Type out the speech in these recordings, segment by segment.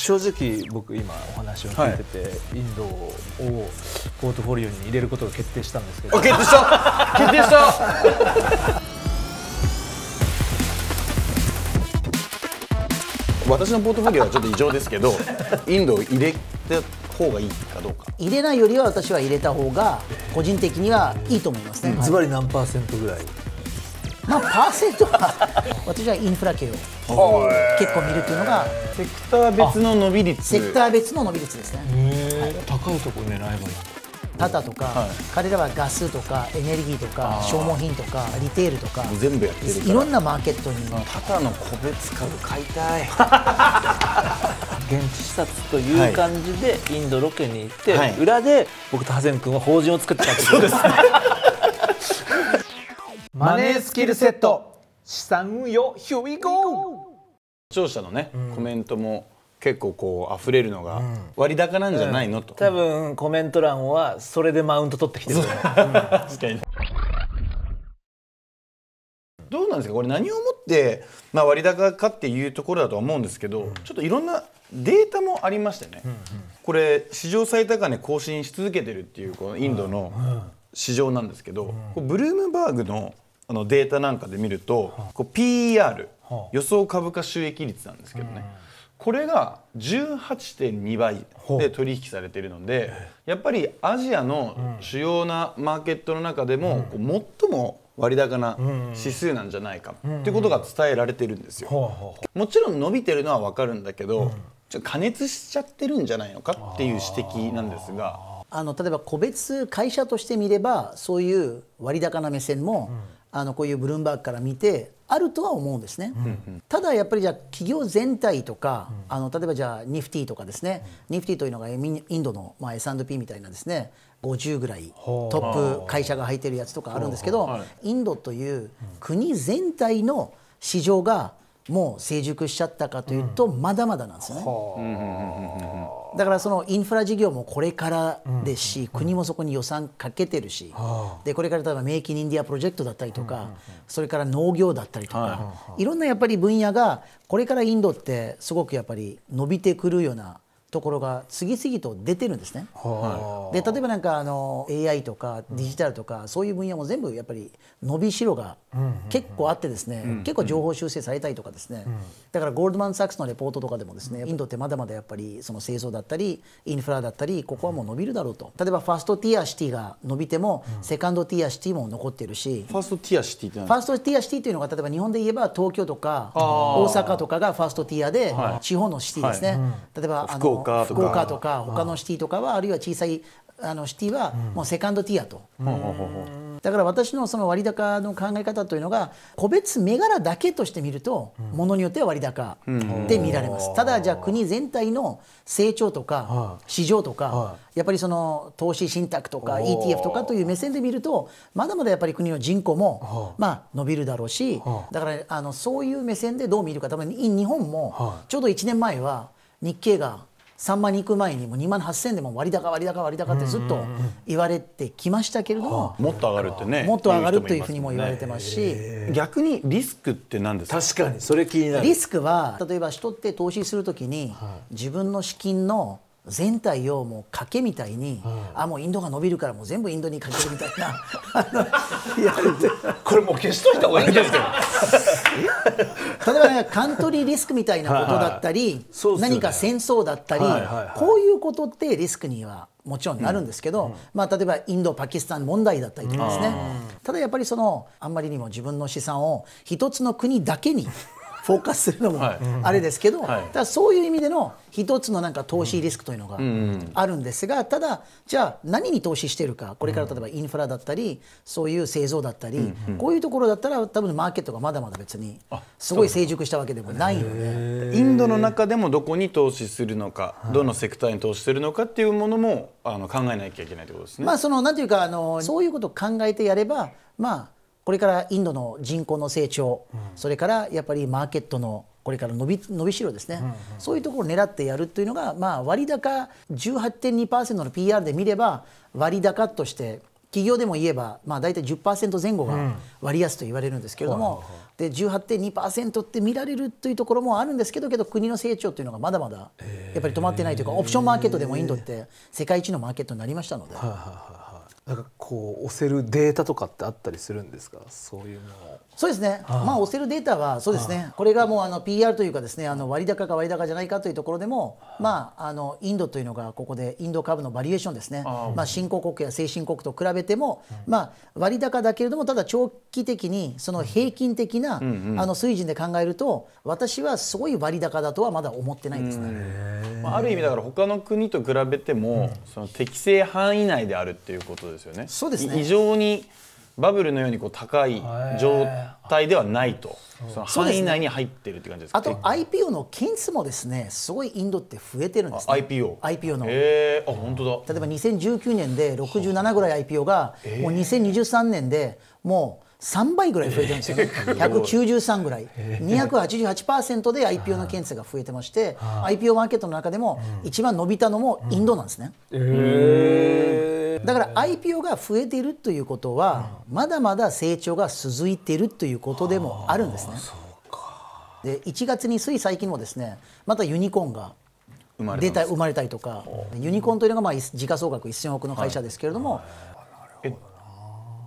正直僕今お話を聞いてて、はい、インドをポートフォリオに入れることが決定したんですけど決定した決定した私のポートフォリオはちょっと異常ですけどインドを入れた方がいいかどうか入れないよりは私は入れた方が個人的にはいいと思いますねズバリ何パーセントぐらいまあ、パーセントは私はインフラ系を結構見るというのがセクター別の伸び率セクター別の伸び率ですね、はい、高いところ狙えばいいタタとか、はい、彼らはガスとかエネルギーとか消耗品とかリテールとか全部やってるいろんなマーケットにタタの個別株買いたい 現地視察という感じでインドロケに行って、はい、裏で僕とハゼン君は法人を作ってたってことですね マネースキルセット資産運用 Here we go 視聴者のね、コメントも結構こう溢れるのが割高なんじゃないの、うん、と多分コメント欄はそれでマウント取ってきてる、ね、確かにどうなんですかこれ何をもって、まあ、割高かっていうところだとは思うんですけど、うん、ちょっといろんなデータもありましてね、うんうん、これ史上最高値更新し続けてるっていうこのインドの市場なんですけど、うん、ブルームバーグのあのデータなんかで見ると、こう p r 予想株価収益率なんですけどね、これが18.2倍で取引されているのでやっぱりアジアの主要なマーケットの中でも、うん、最も割高な指数なんじゃないかということが伝えられてるんですよ。もちろん伸びてるのはわかるんだけど、ちょ加熱しちゃってるんじゃないのかっていう指摘なんですが。あの例えば個別会社として見ればそういう割高な目線も、うんあのこういうブルームバーグから見てあるとは思うんですね、うんうん、ただやっぱりじゃあ企業全体とか、うん、あの例えばじゃあニフティとかですね、うん、ニフティというのがインドの、まあ、S&P みたいなですね50ぐらいトップ会社が入ってるやつとかあるんですけど、インドという国全体の市場がもう成熟しちゃったかというと、まだまだなんですね、だからそのインフラ事業もこれからですし、国もそこに予算かけてるし、でこれから例えばメイキンインディアプロジェクトだったりとか、それから農業だったりとか、いろんなやっぱり分野がこれからインドってすごくやっぱり伸びてくるようなところが次々と出てるんですね。はい、で例えばなんかあの AI とかデジタルとか、そういう分野も全部やっぱり伸びしろが結構あってですね、結構情報修正されたりとかですね、だからゴールドマン・サックスのレポートとかでもですねインドってまだまだやっぱりその製造だったりインフラだったりここはもう伸びるだろうと例えばファーストティアシティが伸びても、セカンドティアシティも残ってるしファーストティアシティってファーストティアシティというのが例えば日本で言えば東京とか大阪とかがファーストティアで、地方のシティですね。例えばあの福岡とか他のシティとかはあるいは小さいあのシティはもうセカンドティアと、だから私のその割高の考え方というのが個別銘柄だけとして見るとものによっては割高で見られます、ただじゃあ国全体の成長とか市場とか、やっぱりその投資信託とか ETF とかという目線で見るとまだまだやっぱり国の人口もまあ伸びるだろうしだからあのそういう目線でどう見るか多分日本もちょうど1年前は日経が3万に行く前にも2万8000でも割高割高割高ってずっと言われてきましたけれども、もっと上がるってねもっと上がるというふうにも言われてますし逆にリスクって何ですか確かにそれ気になるリスクは例えば人って投資するときに、自分の資金の全体をもう賭けみたいに、うん、あもうインドが伸びるからもう全部インドにかけるみたいな これもう消しといた方がいいんですか例えば、ね、カントリーリスクみたいなことだったり、はいはい、何か戦争だったり、はいはいはい、こういうことってリスクにはもちろんなるんですけど、うん、まあ、例えばインドパキスタン問題だったりとかですね、うん、ただやっぱりそのあんまりにも自分の資産を一つの国だけにフォーカスするのもあれですけど、はい、ただそういう意味での一つのなんか投資リスクというのがあるんですがただじゃあ何に投資しているかこれから例えばインフラだったりそういう製造だったり、こういうところだったら多分マーケットがまだまだ別にすごい成熟したわけでもないのでインドの中でもどこに投資するのかどのセクターに投資するのかっていうものもあの考えなきゃいけないということですね。まあ、そのなんていうかあのそういうことを考えてやればまあこれからインドの人口の成長、うん、それからやっぱりマーケットのこれから伸び伸びしろですね、うんうん、そういうところを狙ってやるというのが、まあ、割高18.2%の PR で見れば割高として企業でも言えば、まあ、大体10%前後が割安と言われるんですけれども、うん、で18.2%って見られるというところもあるんですけどけど国の成長というのがまだまだやっぱり止まってないというか、オプションマーケットでもインドって世界一のマーケットになりましたので。ははなんかこう押せるデータとかってあったりするんですかそういうののそうですね、まあ、押せるデータは、そうですね、これがもうあの PR というか、ですねあの割高か割高じゃないかというところでも、まあ、あのインドというのが、ここでインド株のバリエーションですね、まあ、新興国や先進国と比べても、まあ、割高だけれども、ただ長期的に、その平均的な、あの水準で考えると、私はすごい割高だとはまだ思ってないですね。まあ、ある意味だから他の国と比べても、その適正範囲内であるっていうことですよね。そうですね。異常にバブルのようにこう高い状態ではないと、その範囲内に入ってるって感じですか、ね、あと IPO の件数もですねすごいインドって増えてるんです、ね、IPO, IPO の、えー、あ本当だ例えば2019年で67ぐらい IPO が、もう2023年でもう3倍ぐらい増えてるんですよね、193ぐらい、ー、288%で IPO の件数が増えてまして、IPO マーケットの中でも一番伸びたのもインドなんですね。えだから IPO が増えているということは、まだまだ成長が続いているということでもあるんですね。で1月につい最近もですねまたユニコーンがた生まれたりとかユニコーンというのがまあ時価総額1000億の会社ですけれども、はい、な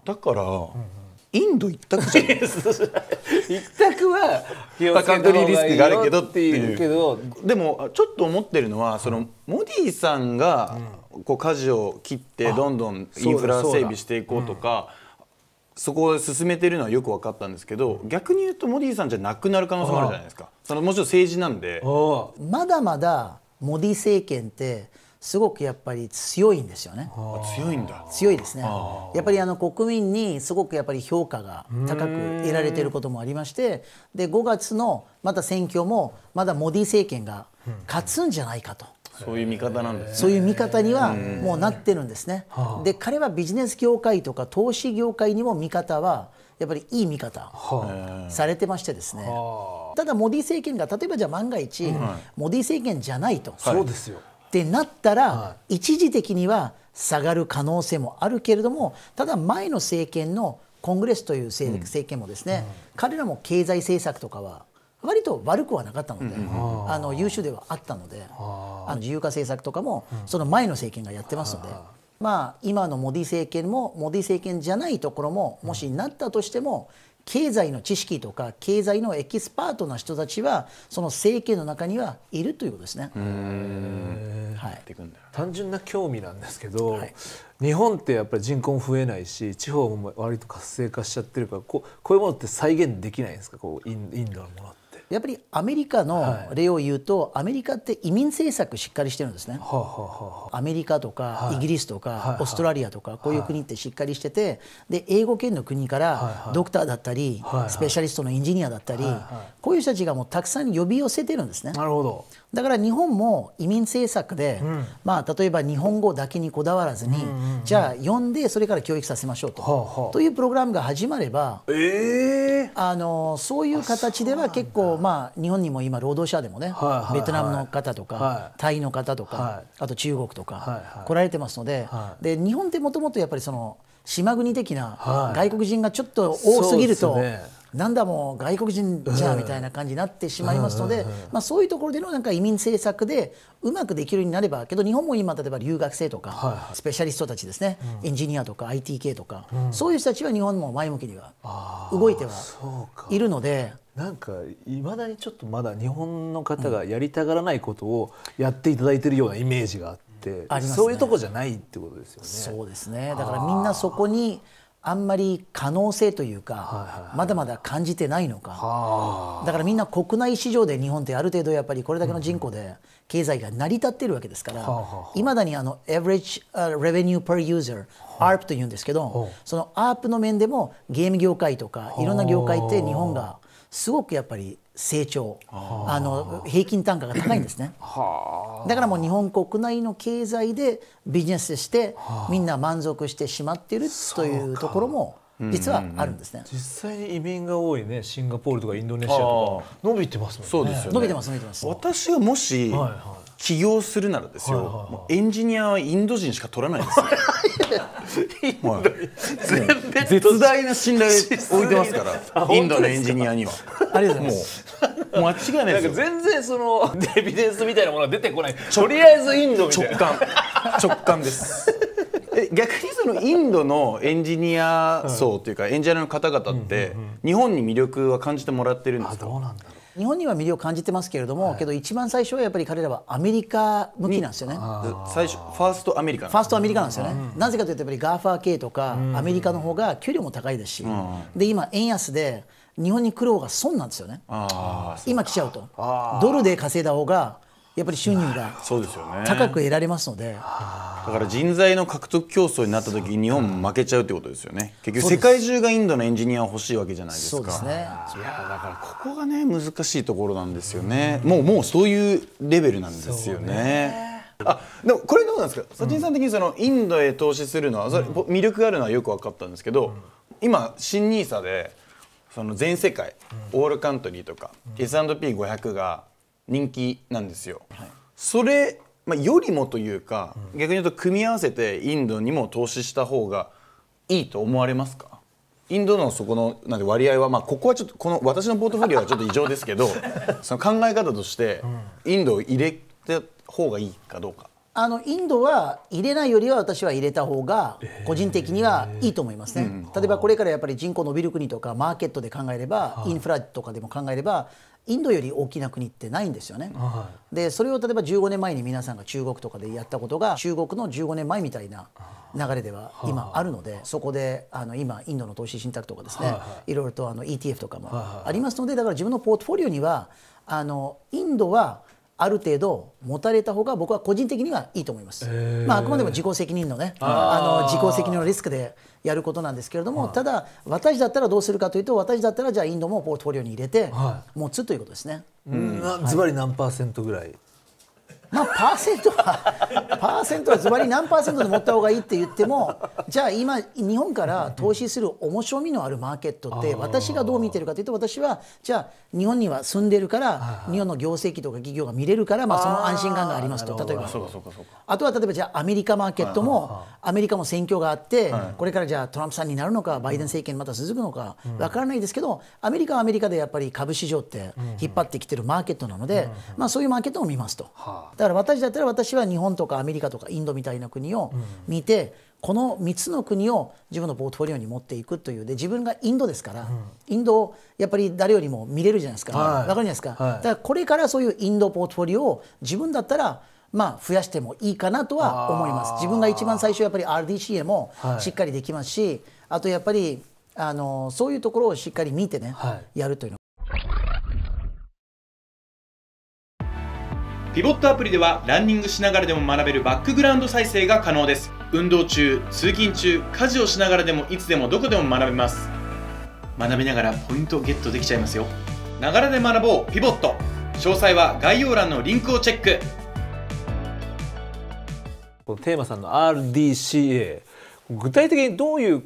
だから、うんインド一択じゃなん 一択はまあカントリーリスクがあるけどっていうけどでもちょっと思ってるのはそのモディさんがこう舵を切ってどんどんインフラ整備していこうとか、そこを進めてるのはよく分かったんですけど逆に言うとモディさんじゃなくなる可能性もあるじゃないですかそのもちろん政治なんでまだまだモディ政権ってすごくやっぱり強いんですよね。強いんだ。強いですね。やっぱりあの国民にすごくやっぱり評価が高く得られていることもありまして、で5月のまた選挙もまだモディ政権が勝つんじゃないかと。そういう見方なんです、ね、そういう見方にはもうなってるんですね。で彼はビジネス業界とか投資業界にも見方はやっぱりいい見方されてましてですね。ただモディ政権が例えばじゃあ万が一、モディ政権じゃないと。そうですよ。ってなったら、一時的には下がる可能性もあるけれどもただ前の政権のコングレスという政,、権もですね、彼らも経済政策とかは割と悪くはなかったので、あの優秀ではあったので、あの自由化政策とかもその前の政権がやってますので、まあ今のモディ政権もモディ政権じゃないところももしなったとしても、経済の知識とか経済のエキスパートな人たちはその政権の中にはいるということですね。はい、単純な興味なんですけど、はい、日本ってやっぱり人口も増えないし地方も割と活性化しちゃってるからこうこういうものって再現できないんですかこうインドのものって。やっぱりアメリカの例を言うと、アメリカって移民政策しっかりしてるんですね、アメリカとかイギリスとか、オーストラリアとかこういう国ってしっかりしててで英語圏の国からドクターだったり、スペシャリストのエンジニアだったり、こういう人たちがもうたくさん呼び寄せてるんですね。なるほどだから日本も移民政策で、うん、まあ、例えば日本語だけにこだわらずに、うんうん、じゃあ読んでそれから教育させましょうとはあはあ、というプログラムが始まれば、えー、あのそういう形では結構まあ、日本にも今労働者でもね、はいはいはい、ベトナムの方とか、はい、タイの方とか、はい、あと中国とか、はいはい、来られてますのではい、で日本ってもともとやっぱりその島国的な外国人がちょっと多すぎると。はいなんだもう外国人じゃみたいな感じになってしまいますので、まあ、そういうところでのなんか移民政策でうまくできるようになればけど日本も今例えば留学生とか、スペシャリストたちですね、エンジニアとか IT 系とか、そういう人たちは日本も前向きには動いてはいるので。なんかいまだにちょっとまだ日本の方がやりたがらないことをやっていただいているようなイメージがあって、うんね、そういうとこじゃないってことですよね。そうですねだからみんなそこにあんまり可能性というか、まだまだ感じてないのか、だからみんな国内市場で日本ってある程度やっぱりこれだけの人口で経済が成り立っているわけですからいま、だにあの Average Revenue per User、ARP というんですけど、その ARP の面でもゲーム業界とかいろんな業界って日本がすごくやっぱり成長あの平均単価が高いんですねだからもう日本国内の経済でビジネスしてみんな満足してしまっているというところも実はあるんですね、実際に移民が多いねシンガポールとかインドネシアとか伸びてますもんねそうですよ、ね、伸びてます伸びてます私がもし、はいはい起業するならですよ、はいはい、エンジニアはインド人しか取らないですよ はい、絶大な信頼置いてますから インドのエンジニアにはありがとうございます間違いないですよ全然そのデビデンスみたいなものは出てこないとりあえずインドみたいな直感直感です 逆にそのインドのエンジニア層というか、エンジニアの方々って日本に魅力は感じてもらってるんですか、どうなんだろう日本には魅力を感じてますけれども、はい、けど一番最初はやっぱり彼らはアメリカ向きなんですよね最初ファーストアメリカファーストアメリカなんですよね、うん、なぜかというとやっぱりガーファー系とか、アメリカの方が給料も高いですし、うん、で今円安で日本に来る方が損なんですよね今来ちゃうとドルで稼いだ方がやっぱり収入が高く得られますので、ね、だから人材の獲得競争になった時日本負けちゃうってことですよね結局世界中がインドのエンジニア欲しいわけじゃないですかそうですねいやだからここがね難しいところなんですよね、うもうもうそういうレベルなんですよね。あでもこれどうなんですか佐藤さん的にそのインドへ投資するのは、それ魅力があるのはよく分かったんですけど、今新 NISA でその全世界、オールカントリーとか、うん、S&P500 が人気なんですよ。はい、それ、まあ、よりもというか、うん、逆に言うと組み合わせてインドにも投資した方がいいと思われますかインドのそこのなんで割合は、まあ、ここはちょっとこの私のポートフォリオはちょっと異常ですけど その考え方としてインドを入れた方がいいかどうか。あのインドは入れないよりは私は入れた方が個人的にはいいと思いますね、えーうん、例えばこれからやっぱり人口伸びる国とかマーケットで考えれば、インフラとかでも考えればインドより大きな国ってないんですよね、はでそれを例えば15年前に皆さんが中国とかでやったことが中国の15年前みたいな流れでは今あるので、そこであの今インドの投資信託とかですね、はいい、いろいろとあの ETF とかもありますのでだから自分のポートフォリオにはあのインドはある程度持たれた方が僕は個人的にはいいと思います、まあ、あくまでも自己責任のねあの自己責任のリスクでやることなんですけれども、はい、ただ私だったらどうするかというと私だったらじゃあインドもポートフォリオに入れて、持つということですね。ズバリ何パーセントぐらいまあ、パーセントは、パーセントはずばり何パーセントで持った方がいいって言っても、じゃあ今、日本から投資する面白みのあるマーケットって、私がどう見てるかというと、私は、じゃあ、日本には住んでるから、日本の業績とか企業が見れるから、まあ、その安心感がありますと、例えば、あとは例えば、じゃあ、アメリカマーケットも、アメリカも選挙があって、これからじゃあ、トランプさんになるのか、バイデン政権また続くのか、わからないですけど、アメリカはアメリカでやっぱり株市場って引っ張ってきてるマーケットなので、まあ、そういうマーケットを見ますと。だから私だったら私は日本とかアメリカとかインドみたいな国を見て、うん、この3つの国を自分のポートフォリオに持っていくというで自分がインドですから、うん、インドをやっぱり誰よりも見れるじゃないですか、はい、分かるじゃないですか、はい、だからこれからそういうインドポートフォリオを自分だったらまあ、増やしてもいいかなとは思います自分が一番最初やっぱり RDCA もしっかりできますし、はい、あとやっぱりあのそういうところをしっかり見てね、やるというのピボットアプリではランニングしながらでも学べるバックグラウンド再生が可能です運動中通勤中家事をしながらでもいつでもどこでも学べます学びながらポイントゲットできちゃいますよながらで学ぼうピボット詳細は概要欄のリンクをチェックこのテーマさんの RDCA 具体的にどういう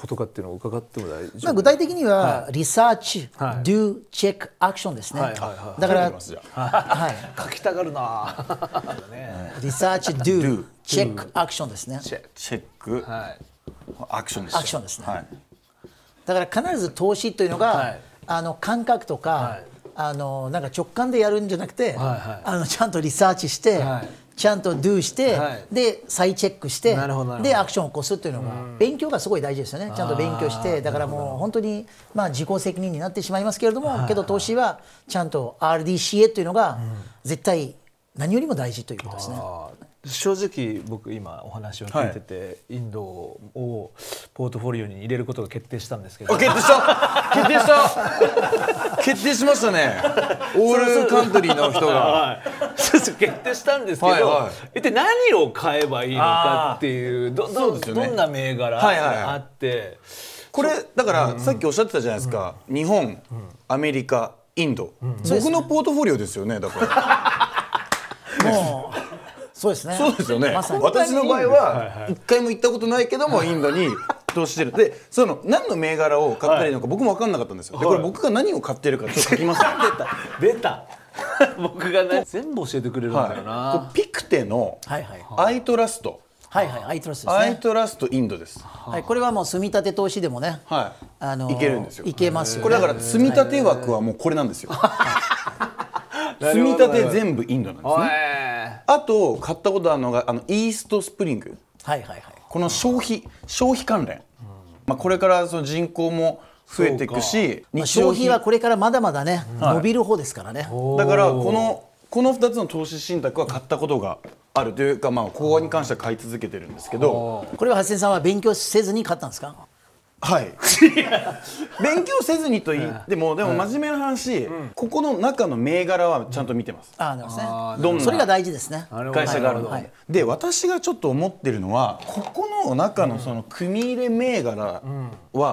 ことかっていうのを伺っても大丈夫、まあ、具体的には、リサーチ、はい、do、チェック、アクションですね、はいはい、だから、はい、書きたがるなリサーチ、do、チェック、アクションですねチェック、アクションですアクションですね、だから必ず投資というのが、あの感覚とか、あのなんか直感でやるんじゃなくて、はいはい、あのちゃんとリサーチして、はい、ちゃんとドゥして、はい、で再チェックしてでアクションを起こすというのが、勉強がすごい大事ですよねちゃんと勉強してだからもう本当に、まあ、自己責任になってしまいますけれども、けど投資はちゃんと RDCA というのが絶対何よりも大事ということですね。正直僕今お話を聞いてて、はい、インドをポートフォリオに入れることが決定したんですけど決定した決定した決定しましたねオールカントリーの人が、そう決定したんですけど、はいはい、一体何を買えばいいのかっていうどどどんな銘柄があって、はいはいはい、これだからさっきおっしゃってたじゃないですか、うん、日本、うん、アメリカインド、うん、僕のポートフォリオですよねだから。もうそうですね。そうですよね。ま、私の場合は一回も行ったことないけども、インドに投資してる。で、その何の銘柄を買ったらいいのか僕も分かんなかったんですよ。で、これ僕が何を買ってるかちょっと書きます。出た。出た。僕がね全部教えてくれるんだよな。はい、ピクテのアイトラスト。はいはい、アイトラストです、ね、アイトラストインドです。はい、これはもう積み立て投資でもね。はい。あのー、いけるんですよ。いけます、これだから積み立て枠はもうこれなんですよ。はい、積 み立て全部インドなんですね。あと買ったことあるのがあのイーストスプリング、はいはいはい、この消費消費関連、うん、まあ、これからその人口も増えていくし、まあ、消費はこれからまだまだね、うん、伸びる方ですからね、はい、だからこのこの2つの投資信託は買ったことがあるというか、まあ、こ話に関しては買い続けてるんですけどこれは八千さんは勉強せずに買ったんですかはい 勉強せずにと言ってもでも真面目な話、うん、ここの中の銘柄はちゃんと見てます、うん、ああなるほど、ね、それが大事ですね会社があるの、はで私がちょっと思ってるのはここの中のその組入れ銘柄は、う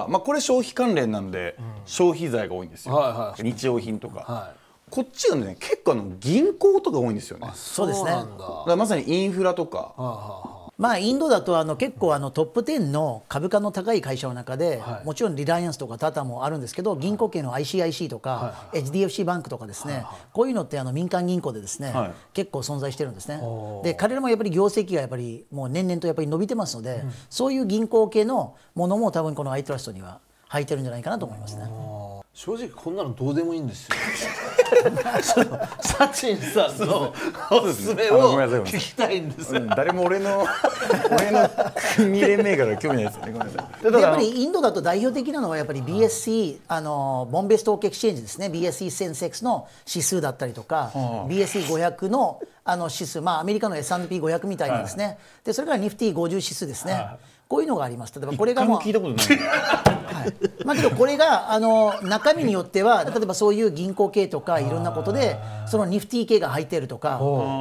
ん、まあ、これ消費関連なんで消費財が多いんですよ、はいはい、日用品とか、はい、こっちがね結構あの銀行とか多いんですよねそうですねだまさにインフラとか、ああまあ、インドだとあの結構あのトップ10の株価の高い会社の中で、もちろんリライアンスとかタタもあるんですけど銀行系の ICIC とか、HDFC バンクとかですね、こういうのってあの民間銀行でですね、結構存在してるんですねで彼らもやっぱり業績がやっぱりもう年々とやっぱり伸びてますので、そういう銀行系のものも多分このアイトラストには入ってるんじゃないかなと思いますね。正直こんなのどうでもいいんですよサチンさんのおすすめを聞きたいんです誰も俺の俺の見れ銘柄興味ないですねごめんなさいやっぱりインドだと代表的なのはやっぱり b s c あのボンベストークエクシェンジですね b s e 1 0クスの指数だったりとか b s c 5 0 0のあの指数まあアメリカの S&P500 みたいなですね、でそれからニフティ50指数ですね、こういうのがあります。例えばこれがもう聞いたことない。はい。まあけどこれがあの中身によっては例えばそういう銀行系とかいろんなことでそのニフティ系が入ってるとか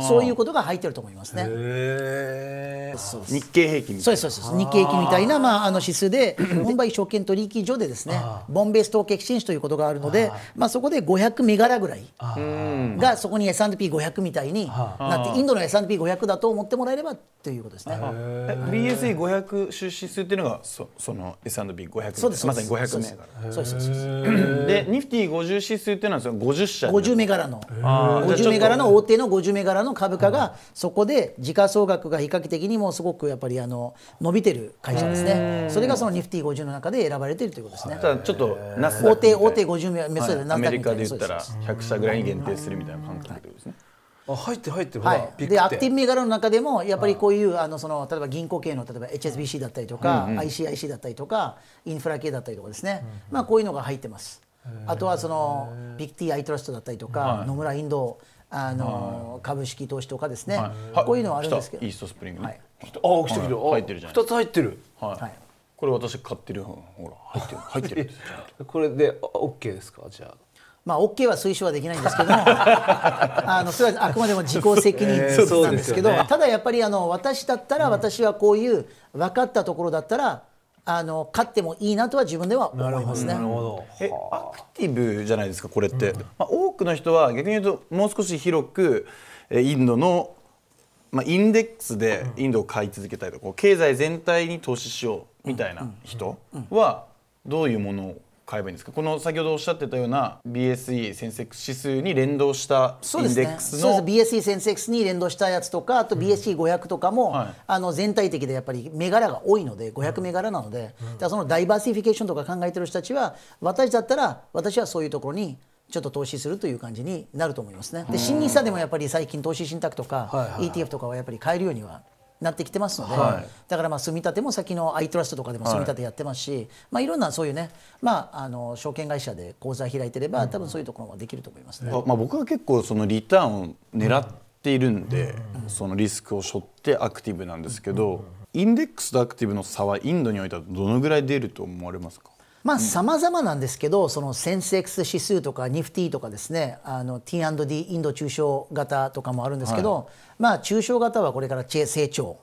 そういうことが入ってると思いますね。へそ日経平均みたいな。そうですそうです。日経平均みたいなまああの指数で 本売証券取引所でですねボンベイストーケキシンということがあるのでまあそこで500銘柄ぐらいがそこに S&P500 みたいになってインドの S&P500 だと思ってもらえればということですね。BSE500 収指数っていうのがそその S&P500 そうですまさに500銘柄そうですそうですでニフティ50指数っていうのはその50社50銘柄の50銘柄の大手の50銘柄の株価がそこで時価総額が比較的にもうすごくやっぱりあの伸びてる会社ですねそれがそのニフティ50の中で選ばれてるということですねただちょっとナス大手大手50銘柄、はい、アメリカで言ったら100社ぐらいに限定するみたいな感覚ですね、はいあ入って入ってほはい、でアクティブ銘柄の中でもやっぱりこういうあのその例えば銀行系の例えば HSBC だったりとか、うんうん、ICIC だったりとかインフラ系だったりとかですね、うん、まあこういうのが入ってます。あとはそのビッグティーアイトラストだったりとか、はい、野村インドあの株式投資とかですね、こういうのはあるんですけどイーストスプリング、はい、ああ来た来た、入ってるじゃん2つ入ってる、はい、これ私買ってるほら入ってる入ってる これで OK ですかじゃあまあ、OK は推奨はできないんですけど あのそれはあくまでも自己責任なんですけど、えーね、ただやっぱりあの私だったら私はこういう分かったところだったらあの勝ってもいいなとは自分では思いますね。なるほどえアクティブじゃないですかこれって、うん、まあ、多くの人は逆に言うともう少し広くインドの、まあ、インデックスでインドを買い続けたいとか経済全体に投資しようみたいな人はどういうものを買えばいいんですかこの先ほどおっしゃってたような BSE センセックス指数に連動したインデックスのそうです、ねです、BSE センセックスに連動したやつとかあと BSE500 とかも、うんはい、あの全体的でやっぱり銘柄が多いので500銘柄なので、うん、そのダイバーシフィケーションとか考えてる人たちは私だったら私はそういうところにちょっと投資するという感じになると思いますね。で新ニーサでもやっぱり最近投資信託とか ETF とかはやっぱり買えるようにはなってきてますので、はい、だからまあ住み立ても先のアイトラストとかでも住み立てやってますし、はい、まあ、いろんなそういうね、まあ、あの証券会社で口座開いてれば、多分そういうところもできると思います、ねまあ、僕は結構そのリターンを狙っているんで、うん、そのリスクを背負ってアクティブなんですけど、インデックスとアクティブの差はインドにおいてはどのぐらい出ると思われますかまあ、ざまなんですけど、そのセンセックス指数とかニフティとかですね、あの T&D インド中小型とかもあるんですけど、はい、まあ中小型はこれから成長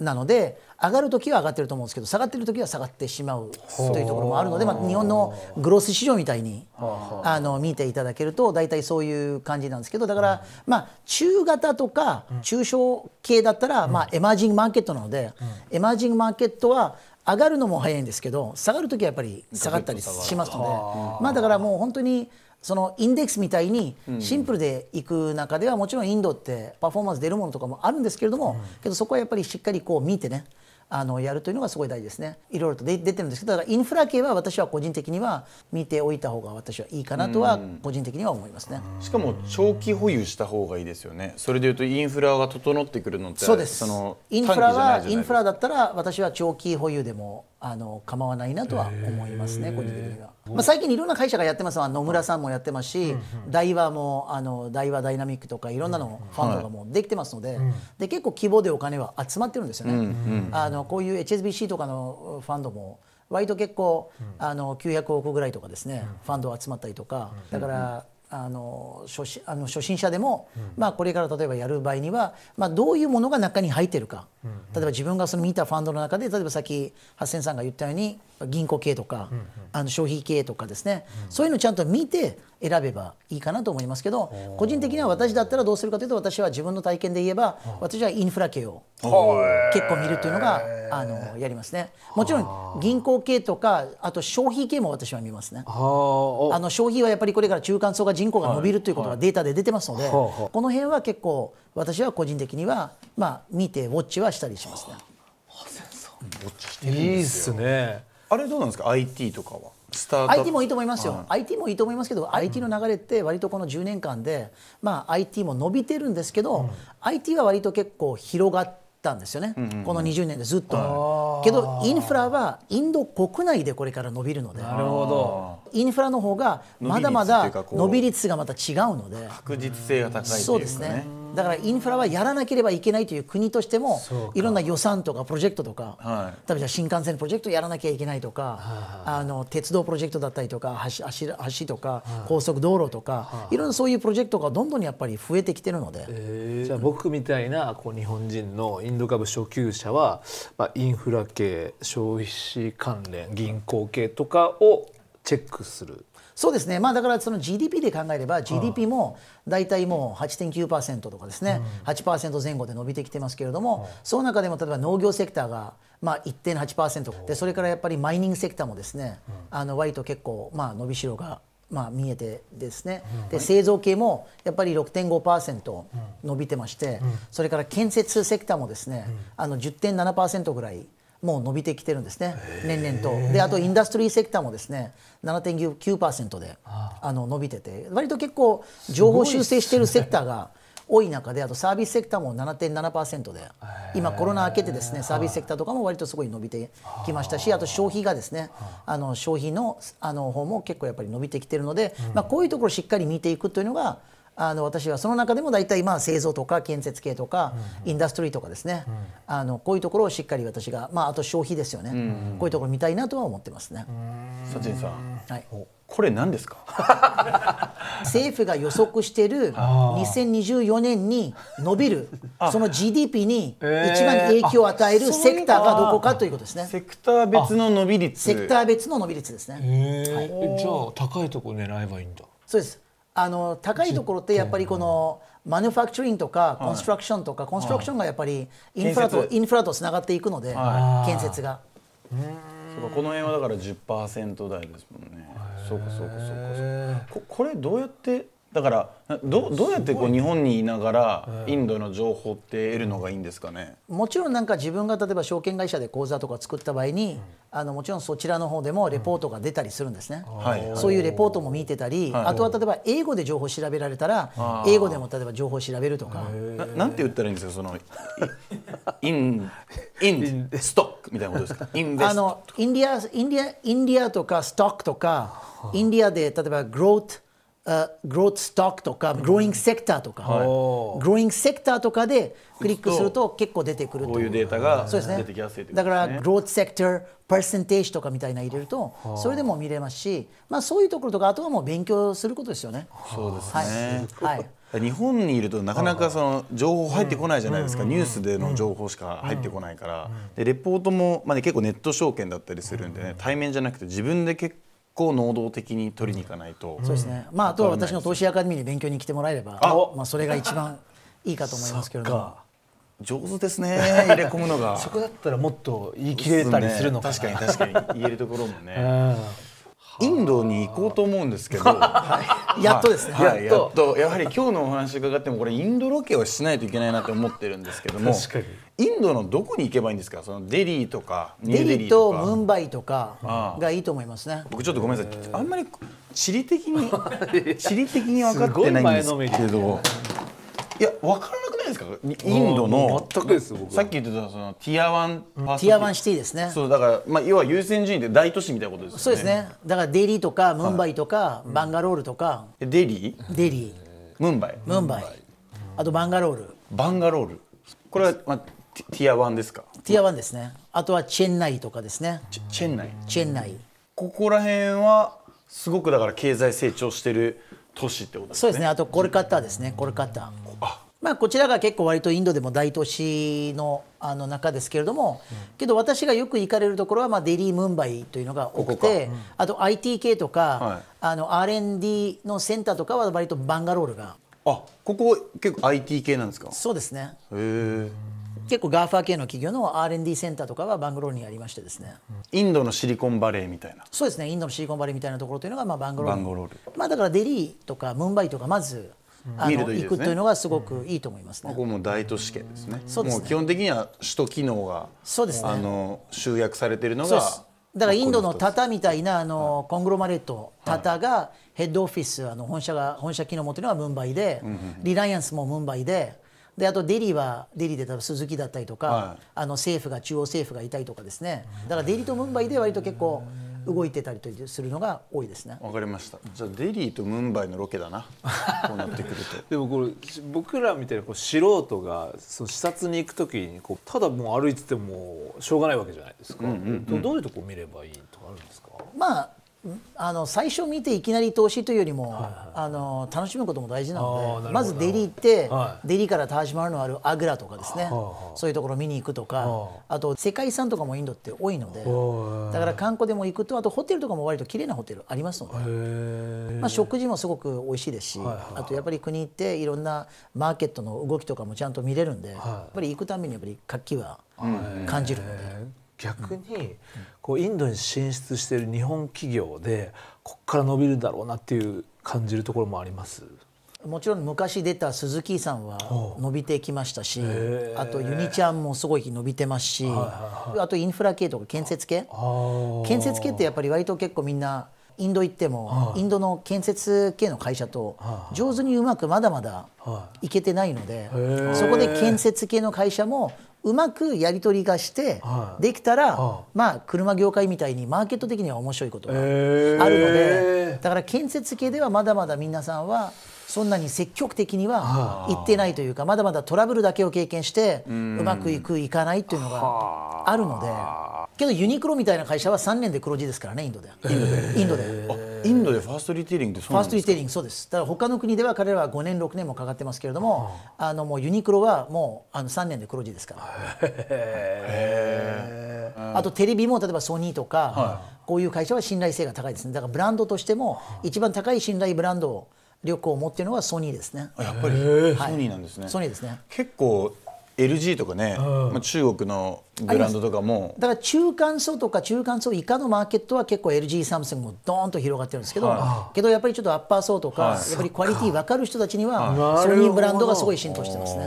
なので、はい、上がるときは上がってると思うんですけど、下がってるときは下がってしまうというところもあるので、まあ、日本のグロス市場みたいに、あの見ていただけると大体そういう感じなんですけど、だからまあ中型とか中小系だったらまあエマージングマーケットなので、エマージングマーケットは上がるのも早いんですけど下がる時はやっぱり下がったりしますのでまあだからもう本当にそのインデックスみたいにシンプルでいく中ではもちろんインドってパフォーマンス出るものとかもあるんですけれどもけどそこはやっぱりしっかりこう見てねあのやるというのがすごい大事ですねいろいろと出てるんですけどだからインフラ系は私は個人的には見ておいた方が私はいいかなとは個人的には思いますねしかも長期保有した方がいいですよねそれでいうとインフラが整ってくるのってそうですそのインフラはインフラだったら私は長期保有でもあの構わないなとは思いますね個人的には。まあ、最近いろんな会社がやってます野村さんもやってますし、大和もあの大和ダイナミックとかいろんなのファンドがもできてますので,、で結構規模でお金は集まってるんですよね、あのこういう HSBC とかのファンドも割と結構、あの900億ぐらいとかですね、ファンド集まったりとかだから、あの初あの初心者でも、うん、まあ、これから例えばやる場合には、まあ、どういうものが中に入ってるか、うんうん、例えば自分がその見たファンドの中で例えばさっき八千さんが言ったように銀行系とか、うんうん、あの消費系とかですね、うん、そういうのをちゃんと見て選べばいいかなと思いますけど個人的には私だったらどうするかというと私は自分の体験で言えば私はインフラ系を結構見るというのがあのやりますねもちろん銀行系とかあと消費系も私は見ますねあの消費はやっぱりこれから中間層が人口が伸びるということがデータで出てますのでこの辺は結構私は個人的にはまあ見てウォッチはしたりしますね。いいっすね。あれどうなんですか IT とかは IT もいいと思いますよ、はい、IT もいいと思いますけど、うん、IT の流れって割とこの10年間で、まあ、IT も伸びてるんですけど、うん、IT は割と結構広がったんですよね、うんうんこの20年でずっと。けどインフラはインド国内でこれから伸びるのでなるほどインフラの方がまだまだ伸び率がまた違うので確実性が高いいうか、ね、そうですね。だからインフラはやらなければいけないという国としてもいろんな予算とかプロジェクトとか、はい、例えば新幹線プロジェクトやらなきゃいけないとか、はい、あの鉄道プロジェクトだったりとか橋橋とか、はい、高速道路とか、い、ろんなそういうプロジェクトがどんどんやっぱり増えてきてるので、えー、じゃあ僕みたいなこう日本人のインド株初級者は、まあ、インフラ系消費関連銀行系とかをチェックするそうですね、まあ、だからその GDP で考えれば GDP も大体もう8.9%とかですね、8%前後で伸びてきてますけれども、その中でも例えば農業セクターがまあ1.8%でそれからやっぱりマイニングセクターもですね、あの割と結構まあ伸びしろがまあ、見えてですね、で製造系もやっぱり6.5%伸びてまして、それから建設セクターもですね、あの10.7%ぐらいもう伸びてきてるんですね年々とであとインダストリーセクターもですね7.9%であの伸びてて割と結構情報修正してるセクターが多い中であとサービスセクターも7.7%で今コロナ明けてですねサービスセクターとかも割とすごい伸びてきましたしあと消費がですねあの消費のあの方も結構やっぱり伸びてきてるのでまあこういうところをしっかり見ていくというのがあの私はその中でも大体まあ製造とか建設系とかインダストリーとかですね、あのこういうところをしっかり私が、まあ、あと消費ですよね、こういうところ見たいなとは思ってますね。さちんさん、はい、これ何ですか 政府が予測している2024年に伸びるその GDP に一番影響を与えるセクターがどこかということですねセクター別の伸び率セクター別の伸び率ですね、はい、じゃあ高いとこ狙えばいいんだそうですあの高いところってやっぱりこのマヌファクチュリングとかコンストラクションとか、コンストラクションがやっぱりインフラとインフラとつながっていくので、建設が。そうかこの辺はだから10%台ですもんね。そうかそうかそうかそうか。ここれどうやってだからどどうやってこう日本にいながらインドの情報って得るのがいいんですかね、うん、もちろんなんか自分が例えば証券会社で口座とか作った場合に、うん、あのもちろんそちらの方でもレポートが出たりするんですね、うん、そういうレポートも見てたり、はい、あとは例えば英語で情報調べられたら英語でも例えば情報調べるとかななんて言ったらいいんですかそのインインストックみたいなことですかイン あのインディアインディアインディアとかストックとかインディアで例えばグロートグローストックとか、グローイングセクターとか、グローイングセクターとかでクリックすると結構出てくるとこういうデータが出てきやすいだからグロースセクター、パーセンテージとかみたいな入れると、それでも見れますし、まあ、そういうところとか、あとはもう勉強することですよね。そうですね、はいはい日本にいるとなかなかその情報入ってこないじゃないですかニュースでの情報しか入ってこないからでレポートも、まあね、結構ネット証券だったりするんでね対面じゃなくて自分で結構構能動的に取りに行かないと、そうですねまああとは私の投資アカデミーに勉強に来てもらえればまあ、それが一番いいかと思いますけれども。上手ですね 入れ込むのがそこだったらもっと言い切れたりするのか、ね、確かに確かに言えるところもねインドに行こうと思うんですけど、はい、やっとですね、はい、やっとやはり今日のお話伺ってもこれインドロケをしないといけないなと思ってるんですけどもインドのどこに行けばいいんですかそのデリーとかデリーとムンバイとかがいいと思いますね僕ちょっとごめんなさいあんまり地理的に 地理的に分かってないんですけどいや分からなくないですかインドの全くですさっき言ってたそのティアワンパーティアワンシティですねそうだから、まあ、要は優先順位で大都市みたいなことですよねそうですねだからデリーとかムンバイとか、はい、バンガロールとか、うん、デリーデリームンバイムンバイあとバンガロールバンガロールこれは、まあ、ティアワンですかティアワンですねあとはチェンナイとかですねチェンナイチェンナイここら辺はすごくだから経済成長してる都市ってことですねそうですねあとコルカッターですねコルカッター。まあ、こちらが結構割とインドでも大都市のあの中ですけれども、けど私がよく行かれるところはまあデリー・ムンバイというのが多くてあと IT 系とか、あの R&D のセンターとかは割とバンガロールがあここ結構 IT 系なんですかそうですねへ結構 GAFA 系の企業の R&D センターとかはバンガロールにありましてですねインドのシリコンバレーみたいなそうですねインドのシリコンバレーみたいなところというのがまあバンガロールまあだからデリーとかムンバイとかまずあの、行くというのがすごくいいと思いますね。ここも大都市圏ですね。そうですね。基本的には首都機能がそうですね。あの集約されているのがだからインドのタタみたいなあのコングロマレットタタがヘッドオフィスあの本社が本社機能を持っているのはムンバイで、リライアンスもムンバイで。であとデリはデリで多分鈴木だったりとか、はい、あの政府が中央政府がいたりとかですねだからデリとムンバイで割と結構動いてたりするのが多いですねわかりましたじゃあデリーとムンバイのロケだな こうなってくるとでもこれ僕らみたいなこう素人がその視察に行く時にこうただもう歩いててもしょうがないわけじゃないですか、うんうんうん、どういうとこ見ればいいとかあるんですかまああの最初見ていきなり投資というよりも、はいはい、あの楽しむことも大事なのでまずデリーって、はい、デリーから田島のあるアグラとかですね、そういうところ見に行くとか、あと世界遺産とかもインドって多いので、だから観光でも行くとあとホテルとかも割と綺麗なホテルありますので、まあ、食事もすごく美味しいですし、あとやっぱり国行っていろんなマーケットの動きとかもちゃんと見れるんで、やっぱり行くためにやっぱり活気は感じるので。逆にこうインドに進出している日本企業でここから伸びるだろうなっていう感じるところもありますもちろん昔出た鈴木さんは伸びてきましたしあとユニちゃんもすごい伸びてますし、あとインフラ系とか建設系建設系ってやっぱり割と結構みんなインド行っても、インドの建設系の会社と上手にうまくまだまだいけてないので、そこで建設系の会社もうまくやり取りがしてできたら、まあ車業界みたいにマーケット的には面白いことがあるので、だから建設系ではまだまだ皆さんはそんなに積極的には行ってないというかまだまだトラブルだけを経験してうまくいくいかないっていうのがあるので。けどユニクロみたいな会社は3年で黒字ですからねインドでインドでインドでファーストリテイリングってファーストリテイリングそうですだから他の国では彼らは5年6年もかかってますけれどもあのもうユニクロはもうあの3年で黒字ですからあとテレビも例えばソニーとか、はい、こういう会社は信頼性が高いですねだからブランドとしても一番高い信頼ブランドを旅行を持ってるのはソニーですね。やっぱり、はい、ソニーなんですね。ソニーですね。結構 LG とかね、まあ、中国のブランドとかもだから中間層とか中間層以下のマーケットは結構 LG サムスンもドーンと広がってるんですけど、はい、けどやっぱりちょっとアッパー層とか、はい、やっぱりクオリティ分かる人たちにはソニーブランドがすごい浸透してますね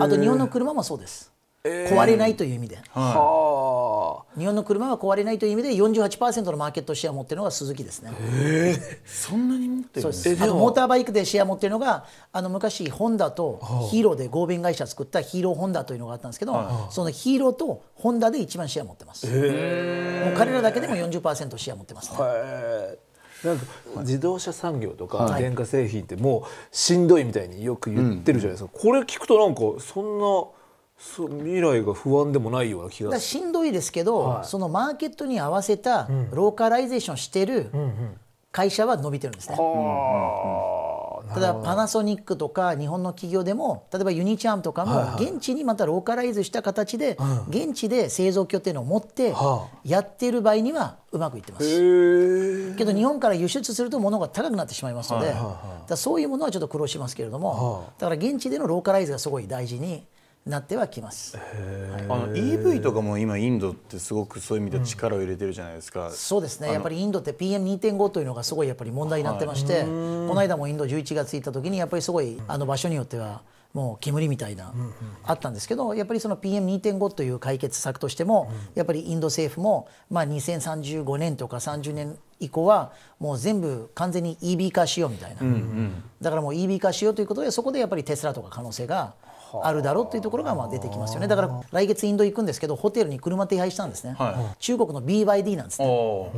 あと日本の車もそうです壊れないという意味で、はい、日本の車は壊れないという意味で48%のマーケットシェアを持ってるのがスズキですねそんなにそうですモーターバイクでシェア持ってるのがあの昔ホンダとヒーローで合弁会社作ったヒーローホンダというのがあったんですけどそのヒーローとホンダで一番シェア持ってますへえ彼らだけでも40%シェア持ってます、ね、なんか自動車産業とか電化製品ってもうしんどいみたいによく言ってるじゃないですか、これ聞くとなんかそんなそう未来が不安でもないような気がしんどいですけど、はい、そのマーケットに合わせたローカライゼーションしてる会社は伸びてるんですね。ただパナソニックとか日本の企業でも例えばユニチャームとかも現地にまたローカライズした形で現地で製造拠点を持ってやっている場合にはうまくいってます。けど日本から輸出すると物が高くなってしまいますのでだそういうものはちょっと苦労しますけれどもだから現地でのローカライズがすごい大事に。なってはきます、はい、あの EV とかも今インドってすごくそういう意味で力を入れてるじゃないですか、うん、そうですねやっぱりインドって PM2.5 というのがすごいやっぱり問題になってまして、はい、この間もインド11月行った時にやっぱりすごいあの場所によってはもう煙みたいな、あったんですけどやっぱりその PM2.5 という解決策としても、やっぱりインド政府も、まあ、2035年とか30年以降はもう全部完全に EV 化しようみたいな、うんうん、だからもう EV 化しようということでそこでやっぱりテスラとか可能性が、あるだろうというところがまあ出てきますよねだから来月インド行くんですけどホテルに車手配したんですね、はい、中国の BYD なんですね。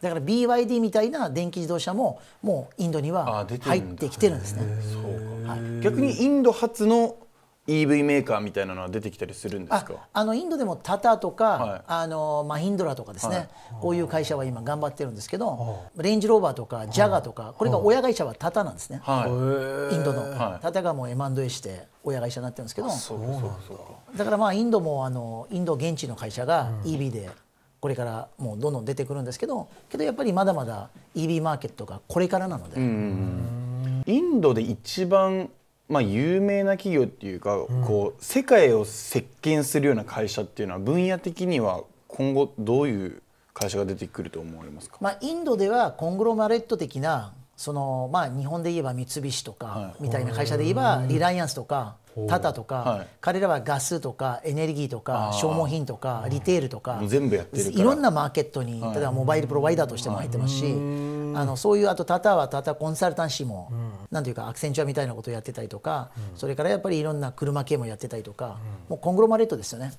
だから BYD みたいな電気自動車ももうインドには入ってきてるんですね。はい、逆にインド発の EV メーカーみたいなのは出てきたりするんですかあのインドでもタタとか、はい、あのマヒンドラとかですね、はい、こういう会社は今頑張ってるんですけど、レンジローバーとかジャガーとか、これが親会社はタタなんですね、はい、インドの、はい、タタがもう M&A して親会社になってるんですけどだからまあインドもあのインド現地の会社が EV で、これからもうどんどん出てくるんですけどけどやっぱりまだまだ EV マーケットがこれからなので。インドで一番まあ、有名な企業っていうか、こう世界を席巻するような会社っていうのは分野的には今後どういう会社が出てくると思われますか、まあ、インドではコングロマレット的なそのまあ日本で言えば三菱とかみたいな会社で言えばリライアンスとかタタとか、はい、彼らはガスとかエネルギーとか消耗品とかリテールとか全部やってるいろんなマーケットに、はい、例えばモバイルプロバイダーとしても入ってますし、あのそういうあとタタはタタコンサルタンシーも、うん、なんていうかアクセンチュアみたいなことをやってたりとか、うん、それからやっぱりいろんな車系もやってたりとか、うん、もうコングロマレットですよね。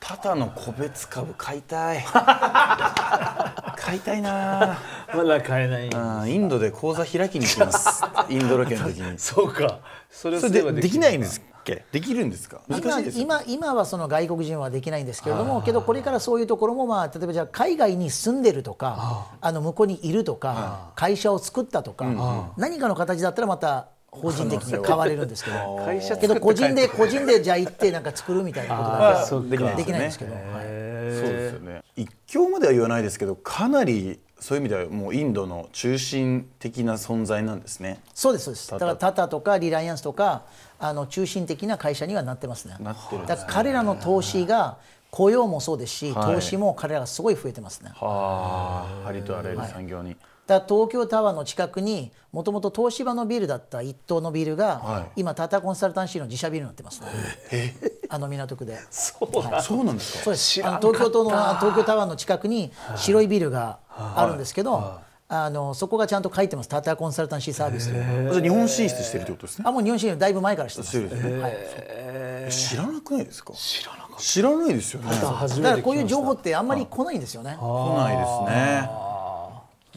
タタの個別株買いたい 買いたいなまだ買えないインドで口座開きに行きます インドロケの時にそうかそれでできないんですけできるんですか今今今はその外国人はできないんですけれどもけどこれからそういうところも、まあ、例えばじゃ海外に住んでるとかあの向こうにいるとか会社を作ったとか何かの形だったらまた法人的に買われるんですけど会社けど個人で個人でじゃあ行ってなんか作るみたいなことできけはできないんですけど、はい、そうですよね一強までは言わないですけどかなりそういう意味ではもうインドの中心的な存在なんですねそうですそうですだからタタとかリライアンスとかあの中心的な会社にはなってますね。なってる、ね、だから彼らの投資が雇用もそうですし、はい、投資も彼らがすごい増えてますね。はあ、ありとあらゆる産業に。はいだ東京タワーの近くにもともと東芝のビルだった一棟のビルが、はい、今タタコンサルタンシーの自社ビルになってます、ね、あの港区でそうなん、はい、そうなんですかそうです東京都の東京タワーの近くに白いビルがあるんですけど、はいあのそこがちゃんと書いてますタタヤコンサルタンシーサービスじゃ日本進出してるってことですねあもう日本進出だいぶ前からしてます、はい、知らなくないですか知らなか知らないですよねだからこういう情報ってあんまり来ないんですよね来ないです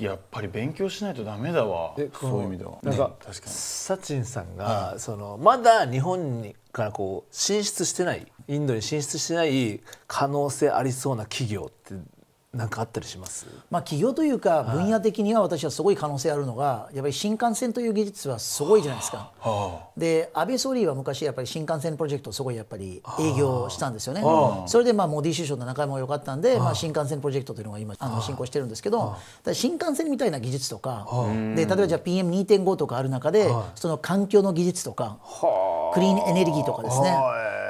ねやっぱり勉強しないとダメだわそういう意味ではなんか、ね、サチンさんが、うん、そのまだ日本にからこう進出してないインドに進出してない可能性ありそうな企業ってなんかあったりしますまあ企業というか分野的には私はすごい可能性あるのがやっぱり新幹線という技術はすごいじゃないですか。で安倍総理は昔やっぱり新幹線プロジェクトをすごいやっぱり営業したんですよね。それでまあモディ首相の仲間も良かったんでまあ新幹線プロジェクトというのが今あの進行してるんですけど新幹線みたいな技術とかで例えばじゃあ PM2.5 とかある中でその環境の技術とかクリーンエネルギーとかですね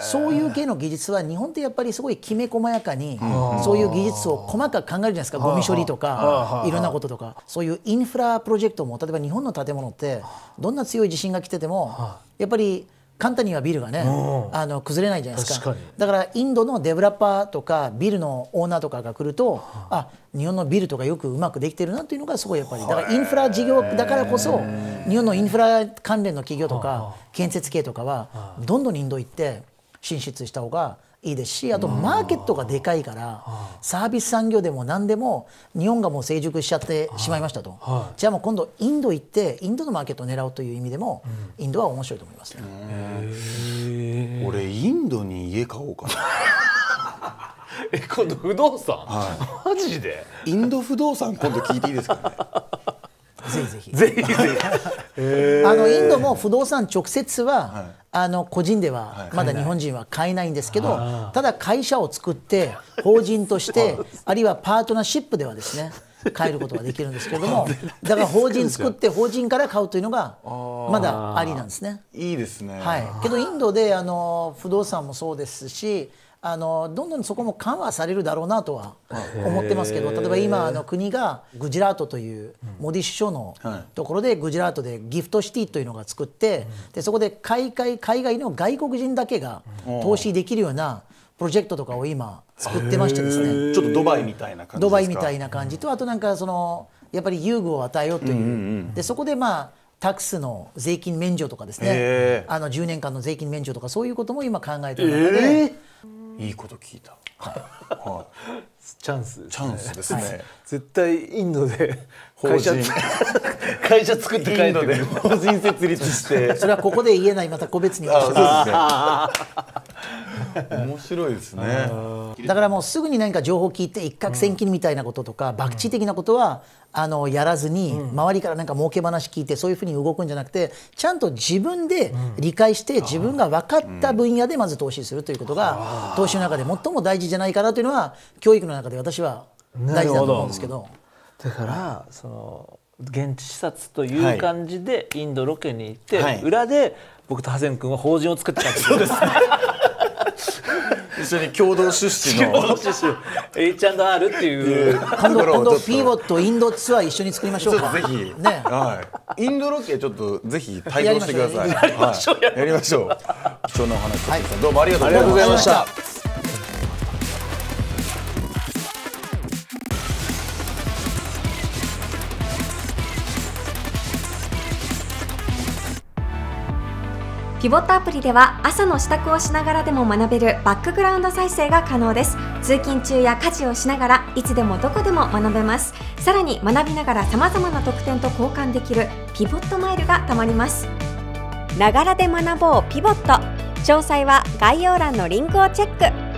そういう系の技術は日本ってやっぱりすごいきめ細やかに、そういう技術を細かく考えるじゃないですかゴミ処理とか、いろんなこととかそういうインフラプロジェクトも例えば日本の建物ってどんな強い地震が来てても、やっぱり簡単にはビルがね、あの崩れないじゃないですかだからインドのデベラッパーとかビルのオーナーとかが来ると、あ日本のビルとかよくうまくできてるなっていうのがすごいやっぱりだからインフラ事業だからこそ日本のインフラ関連の企業とか建設系とかはどんどんインド行って進出した方がいいですしあとマーケットがでかいからサービス産業でも何でも日本がもう成熟しちゃってしまいましたと、じゃあもう今度インド行ってインドのマーケットを狙うという意味でも、インドは面白いと思います、ね、俺インドに家買おうかな え今度不動産、はい、マジでインド不動産今度聞いていいですかねぜひぜひ あのインドも不動産直接は、はい、あの個人ではまだ日本人は買えないんですけど、はい、ただ会社を作って法人としてあるいはパートナーシップではですね買えることができるんですけれども だから法人作って法人から買うというのがまだありなんですね。いいですね、はい、けどインドであの不動産もそうですしあのどんどんそこも緩和されるだろうなとは思ってますけど例えば今あの国がグジラートというモディ首相のところでグジラートでギフトシティというのが作ってでそこで海外海外の外国人だけが投資できるようなプロジェクトとかを今作ってましてですねちょっとドバイみたいな感じドバイみたいな感じとあとなんかそのやっぱり遊具を与えようというでそこでまあタックスの税金免除とかですねあの10年間の税金免除とかそういうことも今考えてる中で。いいこと聞いた。はい、チャンスですね。チャンスですね。絶対インドで会社 会社作って帰って法人設立して それはここで言えないまた個別にす 面白いですねだからもうすぐに何か情報聞いて一攫千金みたいなこととか、うん、博打的なことはあのやらずに、うん、周りからなんか儲け話聞いてそういうふうに動くんじゃなくてちゃんと自分で理解して、うん、自分が分かった分野でまず投資するということが、投資の中で最も大事じゃないかなというのは教育の中で私は大事だと思うんですけど。だからその現地視察という感じでインドロケに行って、はい、裏で僕とハゼン君は法人を作ってたってすそうです、一緒に共同出資の共同出資 H&R っていう今度今度ピーボットインドツアー一緒に作りましょうかぜひね、はい、インドロケちょっとぜひ対応してくださいやりましょう、やりましょう貴重なお話、どうもありがとうございましたピボットアプリでは朝の支度をしながらでも学べるバックグラウンド再生が可能です通勤中や家事をしながらいつでもどこでも学べますさらに学びながら様々な特典と交換できるピボットマイルがたまりますながらで学ぼうピボット詳細は概要欄のリンクをチェック